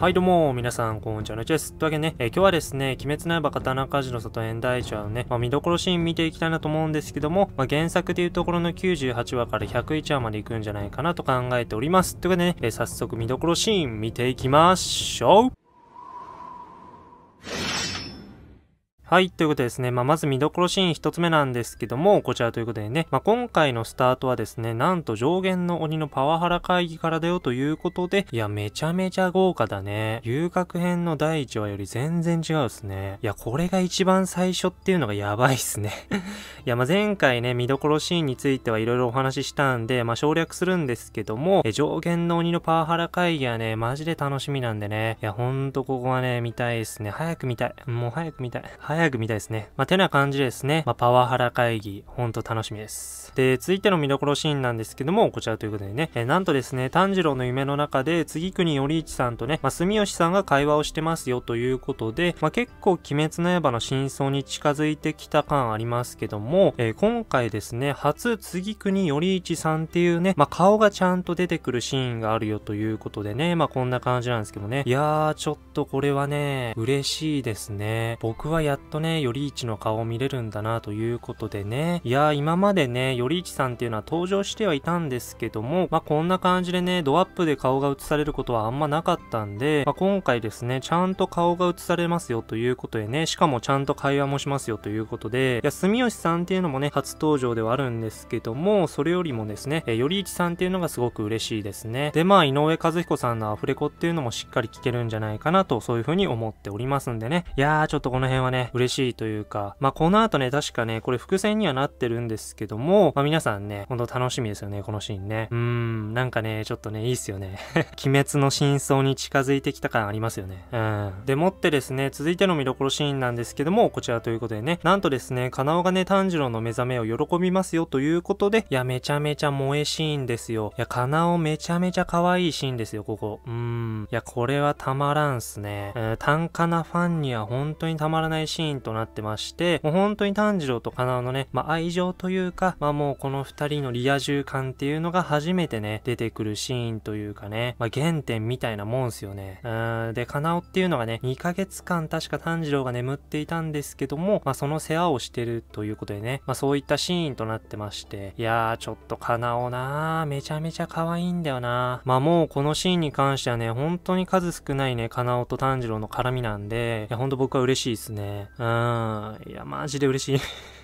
はい、どうも、皆さん、こんにちは、のちです。というわけでね、えー、今日はですね、鬼滅の刃刀鍛冶の里縁大長のね、まあ、見どころシーン見ていきたいなと思うんですけども、まあ、原作でいうところの98話から101話まで行くんじゃないかなと考えております。というわけでね、えー、早速見どころシーン見ていきましょうはい、ということでですね、まあ、まず見どころシーン一つ目なんですけども、こちらということでね、まあ、今回のスタートはですね、なんと上限の鬼のパワハラ会議からだよということで、いや、めちゃめちゃ豪華だね。遊郭編の第1話より全然違うっすね。いや、これが一番最初っていうのがやばいっすね いや、まあ、前回ね、見どころシーンについてはいろいろお話ししたんで、まあ、省略するんですけども、え上限の鬼のパワハラ会議はね、マジで楽しみなんでね。いや、ほんとここはね、見たいっすね。早く見たい。もう早く見たい。早早く見たいですね。まあ、てな感じですね。まあ、パワハラ会議、ほんと楽しみです。で、続いての見どころシーンなんですけども、こちらということでね、えなんとですね、炭治郎の夢の中で、次国頼一さんとね、まあ、住吉さんが会話をしてますよということで、まあ、結構鬼滅の刃の真相に近づいてきた感ありますけども、えー、今回ですね、初次国頼一さんっていうね、まあ、顔がちゃんと出てくるシーンがあるよということでね、まあ、こんな感じなんですけどね。いやー、ちょっとこれはね、嬉しいですね。僕はやっとね、よりいちの顔を見れるんだなということでね。いやー、今までね、よりいちさんっていうのは登場してはいたんですけども、まあ、こんな感じでね、ドアップで顔が映されることはあんまなかったんで、まあ、今回ですね、ちゃんと顔が映されますよということでね、しかもちゃんと会話もしますよということで、いや、住吉さんっていうのもね、初登場ではあるんですけども、それよりもですね、え、よりいちさんっていうのがすごく嬉しいですね。で、まあ、井上和彦さんのアフレコっていうのもしっかり聞けるんじゃないかなと、そういう風に思っておりますんでね。いやー、ちょっとこの辺はね、嬉しいというか、まあ、この後ね、確かね、これ伏線にはなってるんですけども、まあ、皆さんね、ほんと楽しみですよね、このシーンね。うーん、なんかね、ちょっとね、いいっすよね。鬼滅の真相に近づいてきた感ありますよね。うん。でもってですね、続いての見どころシーンなんですけども、こちらということでね、なんとですね、カナオがね、炭治郎の目覚めを喜びますよということで、いや、めちゃめちゃ萌えシーンですよ。いや、カナオめちゃめちゃ可愛いシーンですよ、ここ。うーん。いや、これはたまらんっすね。うん、単価なファンには本当にたまらないシーンンとなってまして、もう本当に炭治郎とカナオのね、まあ、愛情というか、まあもうこの二人のリア充感っていうのが初めてね、出てくるシーンというかね、まあ、原点みたいなもんすよね。うん、で、カナオっていうのがね、2ヶ月間確か炭治郎が眠っていたんですけども、まあその世話をしてるということでね、まあそういったシーンとなってまして、いやーちょっとカナオなー、めちゃめちゃ可愛いんだよなー。まあもうこのシーンに関してはね、本当に数少ないね、カナオと炭治郎の絡みなんで、いやほんと僕は嬉しいですね。うん。いや、マジで嬉しい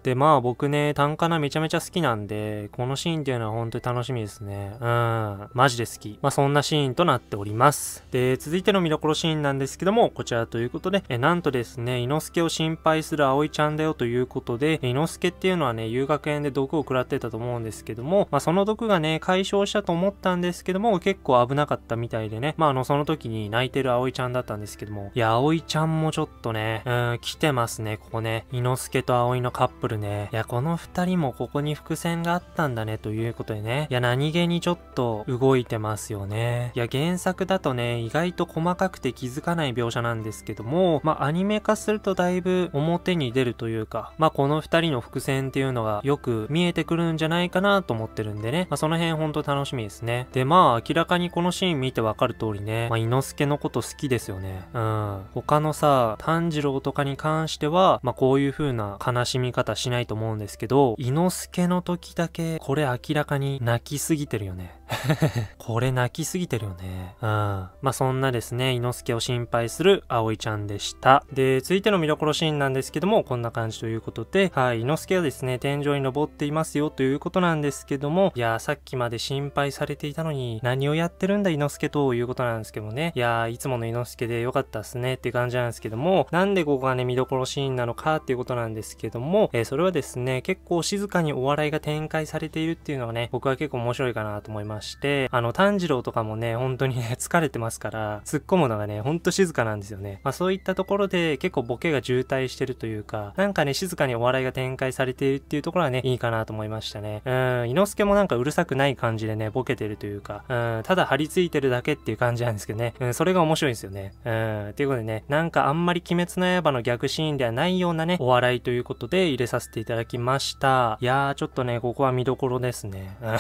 で、まあ僕ね、単価なめちゃめちゃ好きなんで、このシーンっていうのは本当に楽しみですね。うん、マジで好き。まあそんなシーンとなっております。で、続いての見どころシーンなんですけども、こちらということで、え、なんとですね、伊之助を心配する葵ちゃんだよということで、伊之助っていうのはね、遊学園で毒を食らってたと思うんですけども、まあその毒がね、解消したと思ったんですけども、結構危なかったみたいでね、まああの、その時に泣いてる葵ちゃんだったんですけども、いや、葵ちゃんもちょっとね、うん、来てますね、ここね。伊之助と葵のカップルね、いや、この二人もここに伏線があったんだね、ということでね。いや、何気にちょっと動いてますよね。いや、原作だとね、意外と細かくて気づかない描写なんですけども、まあ、アニメ化するとだいぶ表に出るというか、まあ、この二人の伏線っていうのがよく見えてくるんじゃないかなと思ってるんでね。まあ、その辺ほんと楽しみですね。で、まあ、明らかにこのシーン見てわかる通りね、まあ、猪之助のこと好きですよね。うん。他のさ、炭治郎とかに関しては、まあ、こういう風な悲しみ方しないと思うんですけど、伊之助の時だけこれ明らかに泣きすぎてるよね。これ泣きすぎてるよね。うん。まあ、そんなですね、猪之助を心配する葵ちゃんでした。で、続いての見どころシーンなんですけども、こんな感じということで、はい、猪之助はですね、天井に登っていますよということなんですけども、いやー、さっきまで心配されていたのに、何をやってるんだ、猪之助ということなんですけどもね。いやー、いつもの猪之助でよかったっすねって感じなんですけども、なんでここがね、見どころシーンなのかっていうことなんですけども、えー、それはですね、結構静かにお笑いが展開されているっていうのがね、僕は結構面白いかなと思います。まして、あの、炭治郎とかもね、本当にね、疲れてますから、突っ込むのがね、ほんと静かなんですよね。まあそういったところで結構ボケが渋滞してるというか、なんかね、静かにお笑いが展開されているっていうところはね、いいかなと思いましたね。うん、伊之助もなんかうるさくない感じでね、ボケてるというか、うん、ただ張り付いてるだけっていう感じなんですけどね。うん、それが面白いんですよね。うん、ということでね、なんかあんまり鬼滅の刃の逆シーンではないようなね、お笑いということで入れさせていただきました。いやー、ちょっとね、ここは見どころですね。うん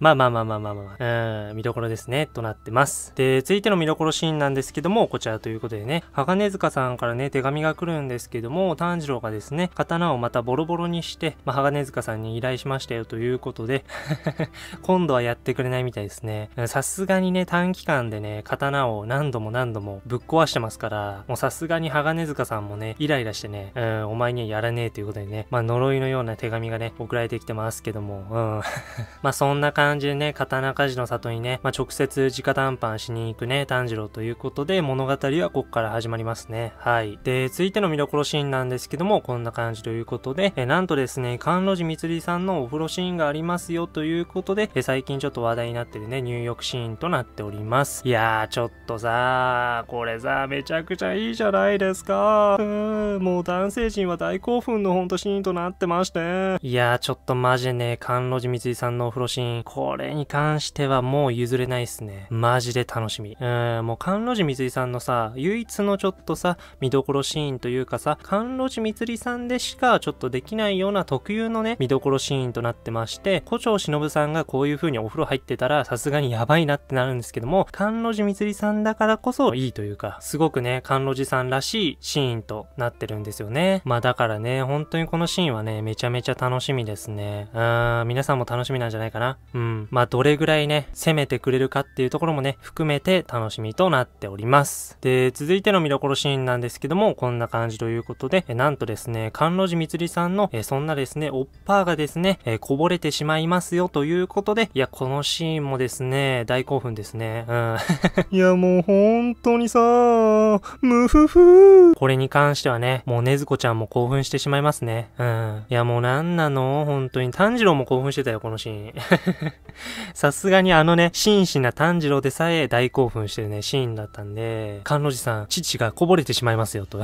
まあまあまあまあまあまあ、うん、見どころですね、となってます。で、続いての見どころシーンなんですけども、こちらということでね、鋼塚さんからね、手紙が来るんですけども、炭治郎がですね、刀をまたボロボロにして、まあ、鋼塚さんに依頼しましたよということで 今度はやってくれないみたいですね。さすがにね、短期間でね、刀を何度も何度もぶっ壊してますから、もうさすがに鋼塚さんもね、イライラしてね、うん、お前にはやらねえということでね、まあ呪いのような手紙がね、送られてきてますけども、うん。まあそんな感じ感じでね、刀鍛冶の里にね、まあ、直接直談判しに行くね、炭治郎ということで、物語はここから始まりますね。はい。で、続いての見どころシーンなんですけども、こんな感じということで、えなんとですね、関路寺光りさんのお風呂シーンがありますよということで、え最近ちょっと話題になってるね、入浴シーンとなっております。いやー、ちょっとさー、これさめちゃくちゃいいじゃないですか。うーん、もう男性陣は大興奮のほんとシーンとなってまして。いやー、ちょっとマジでね、関路寺光りさんのお風呂シーン、これに関してはもう譲れないっすね。マジで楽しみ。うん、もう、関路寺水井さんのさ、唯一のちょっとさ、見どころシーンというかさ、関路寺水井さんでしかちょっとできないような特有のね、見どころシーンとなってまして、古町忍さんがこういう風にお風呂入ってたら、さすがにやばいなってなるんですけども、関路寺水井さんだからこそいいというか、すごくね、関路寺さんらしいシーンとなってるんですよね。まあだからね、本当にこのシーンはね、めちゃめちゃ楽しみですね。うん、皆さんも楽しみなんじゃないかな。うん。まあ、どれぐらいね、攻めてくれるかっていうところもね、含めて楽しみとなっております。で、続いての見どころシーンなんですけども、こんな感じということで、えなんとですね、んろ寺みつりさんの、えそんなですね、おっぱーがですね、えこぼれてしまいますよということで、いや、このシーンもですね、大興奮ですね。うん。いや、もう本当にさ、ムフフこれに関してはね、もうねずこちゃんも興奮してしまいますね。うん。いや、もうなんなの本当に。炭治郎も興奮してたよ、このシーン。さすがにあのね、真摯な炭治郎でさえ大興奮してるね、シーンだったんで、観路寺さん、父がこぼれてしまいますよ、と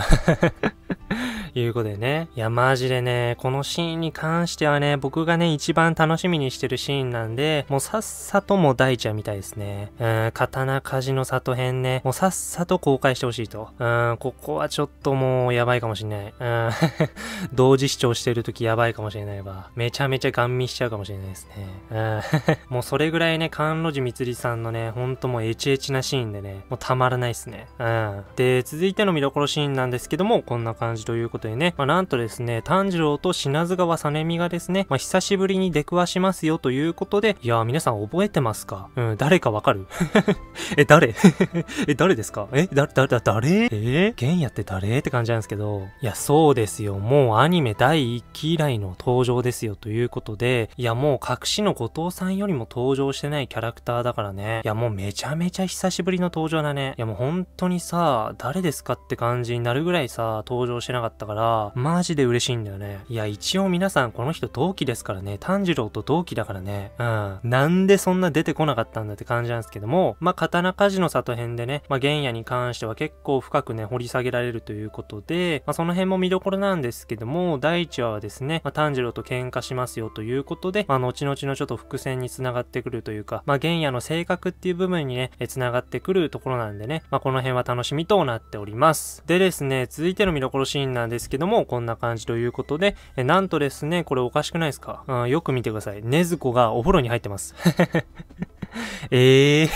いうことでね。いや、マジでね、このシーンに関してはね、僕がね、一番楽しみにしてるシーンなんで、もうさっさとも大ちゃんみたいですね。うん、刀鍛冶の里編ね、もうさっさと公開してほしいと。うん、ここはちょっともうやばいかもしんない。うん、同時視聴してるときやばいかもしれないわ。めちゃめちゃガン見しちゃうかもしれないですね。うん、もうそれぐらいね、関路寺光さんのね、ほんともうエチエチなシーンでね、もうたまらないっすね。うん。で、続いての見どころシーンなんですけども、こんな感じということことでね、まあ、なんとですね、炭治郎と品津川実美がですね、まあ、久しぶりに出くわしますよということで、いやー皆さん覚えてますかうん、誰かわかる え、誰 え、誰ですかえ、だ、だ、だ、誰えー、玄也って誰って感じなんですけど、いや、そうですよ。もうアニメ第1期以来の登場ですよということで、いや、もう隠しの後藤さんよりも登場してないキャラクターだからね。いや、もうめちゃめちゃ久しぶりの登場だね。いや、もう本当にさ、誰ですかって感じになるぐらいさ、登場してなかったからから、マジで嬉しいんだよね。いや、一応皆さんこの人同期ですからね、炭治郎と同期だからね、うん。なんでそんな出てこなかったんだって感じなんですけども、まあ、刀鍛冶の里編でね、まあ、原野に関しては結構深くね、掘り下げられるということで、まあ、その辺も見どころなんですけども、第1話はですね、まあ、炭治郎と喧嘩しますよということで、まあ、後々のちょっと伏線に繋がってくるというか、まあ、原野の性格っていう部分にね、え繋がってくるところなんでね、まあ、この辺は楽しみとなっております。でですね、続いての見どころシーンなんですですけども、こんな感じということで、えなんとですね、これおかしくないですか、うん、よく見てください。ねずこがお風呂に入ってます。ええ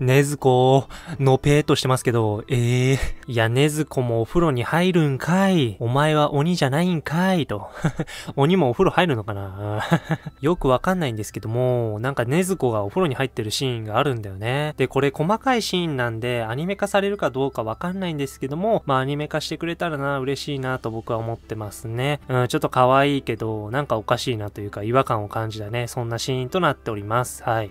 ー、ねずこ、のぺーっとしてますけど、ええー、いや、ねずこもお風呂に入るんかい。お前は鬼じゃないんかい、と。鬼もお風呂入るのかな よくわかんないんですけども、なんかねずこがお風呂に入ってるシーンがあるんだよね。で、これ細かいシーンなんで、アニメ化されるかどうかわかんないんですけども、まあアニメ化してくれたらな、嬉しいなと僕は思ってますね。うん、ちょっと可愛いけど、なんかおかしいなというか違和感を感じたね、そんなシーンとなっております。はい。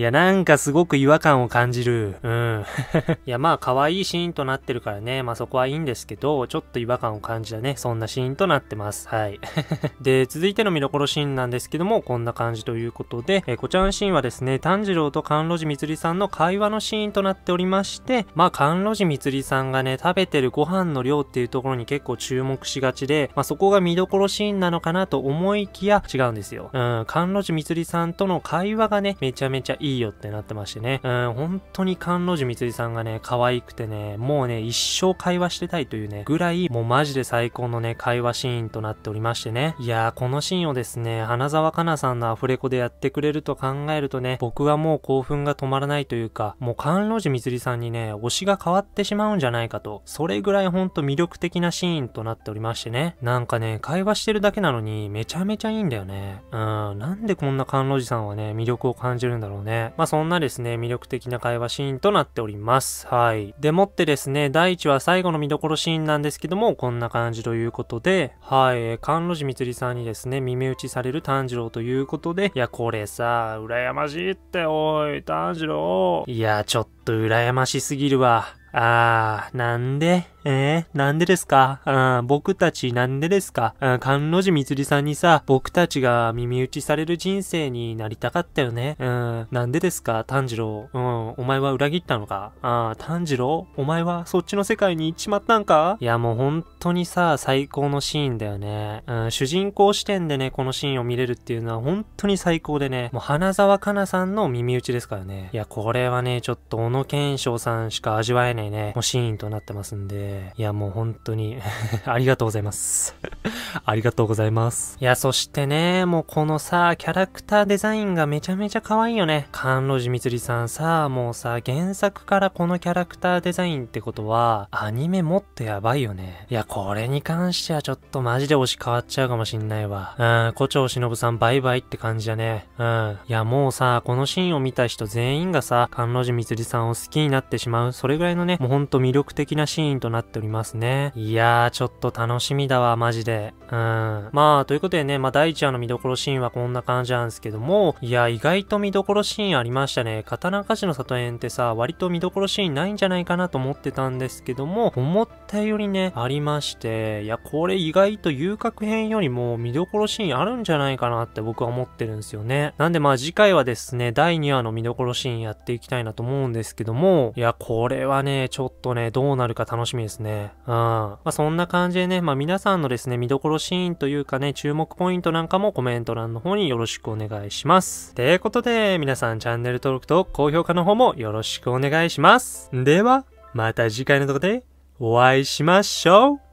いや、なんかすごく違和感を感じる。うん。いや、まあ、可愛いシーンとなってるからね、まあそこはいいんですけど、ちょっと違和感を感じたね、そんなシーンとなってます。はい。で、続いての見どころシーンなんですけども、こんな感じということで、えー、こちらのシーンはですね、炭治郎と甘露寺みつりさんの会話のシーンとなっておりまして、まあ、甘露寺みつりさんがね、食べてるご飯の量っていうところに結構注目しがちで、まあ、そこが見どころシーンなのかなと思いきや、違うんですよ。うん、甘露寺みつりさんとの会話がね、めちゃめちゃいいいいよってなってましてね。うん、本当に甘露寺光さんがね、可愛くてね、もうね、一生会話してたいというね、ぐらい、もうマジで最高のね、会話シーンとなっておりましてね。いやー、このシーンをですね、花沢香菜さんのアフレコでやってくれると考えるとね、僕はもう興奮が止まらないというか、もう甘露寺光さんにね、推しが変わってしまうんじゃないかと、それぐらいほんと魅力的なシーンとなっておりましてね。なんかね、会話してるだけなのに、めちゃめちゃいいんだよね。うん、なんでこんな甘露寺さんはね、魅力を感じるんだろうね。ね。まあそんなですね、魅力的な会話シーンとなっております。はい。でもってですね、第1話最後の見どころシーンなんですけども、こんな感じということで、はい、関路寺みつりさんにですね、耳打ちされる炭治郎ということで、いや、これさ、羨ましいっておい、炭治郎。いや、ちょっと羨ましすぎるわ。あー、なんでえー、なんでですかうん、僕たちなんでですかうん、関路寺みつりさんにさ、僕たちが耳打ちされる人生になりたかったよね。うん、なんでですか炭治郎。うん、お前は裏切ったのかああ、炭治郎お前はそっちの世界に行っちまったんかいや、もう本当にさ、最高のシーンだよね。うん、主人公視点でね、このシーンを見れるっていうのは本当に最高でね、もう花沢香菜さんの耳打ちですからね。いや、これはね、ちょっと小野賢章さんしか味わえないね、もうシーンとなってますんで。いやもう本当に ありがとうございます ありがとうございます。いや、そしてね、もうこのさ、キャラクターデザインがめちゃめちゃ可愛いよね。甘露寺みつりさんさ、もうさ、原作からこのキャラクターデザインってことは、アニメもっとやばいよね。いや、これに関してはちょっとマジで推し変わっちゃうかもしんないわ。うん、胡蝶忍さんバイバイって感じだね。うん。いや、もうさ、このシーンを見た人全員がさ、甘露寺みつりさんを好きになってしまう、それぐらいのね、もうほんと魅力的なシーンとなってなっておりますね。いやー、ちょっと楽しみだわ、マジで。うん。まあ、ということでね、まあ、第1話の見どころシーンはこんな感じなんですけども、いや、意外と見どころシーンありましたね。刀鍛冶の里園ってさ、割と見どころシーンないんじゃないかなと思ってたんですけども、思ったよりね、ありまして、いや、これ意外と遊郭編よりも見どころシーンあるんじゃないかなって僕は思ってるんですよね。なんでまあ次回はですね、第2話の見どころシーンやっていきたいなと思うんですけども、いや、これはね、ちょっとね、どうなるか楽しみですですね。うん。まあ、そんな感じでね、まあ、皆さんのですね、見どころシーンというかね、注目ポイントなんかもコメント欄の方によろしくお願いします。てことで、皆さんチャンネル登録と高評価の方もよろしくお願いします。では、また次回の動画でお会いしましょう